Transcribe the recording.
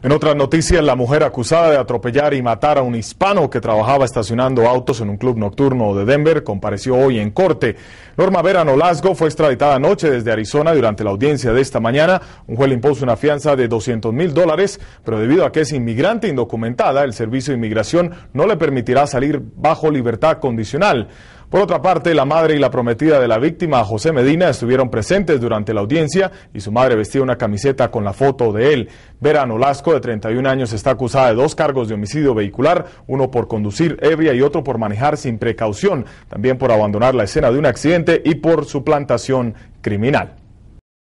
En otras noticias, la mujer acusada de atropellar y matar a un hispano que trabajaba estacionando autos en un club nocturno de Denver compareció hoy en corte. Norma Vera Nolasgo fue extraditada anoche desde Arizona durante la audiencia de esta mañana. Un juez le impuso una fianza de 200 mil dólares, pero debido a que es inmigrante indocumentada, el Servicio de Inmigración no le permitirá salir bajo libertad condicional. Por otra parte, la madre y la prometida de la víctima, José Medina, estuvieron presentes durante la audiencia y su madre vestía una camiseta con la foto de él. Vera Nolasco, de 31 años, está acusada de dos cargos de homicidio vehicular, uno por conducir ebria y otro por manejar sin precaución, también por abandonar la escena de un accidente y por suplantación criminal.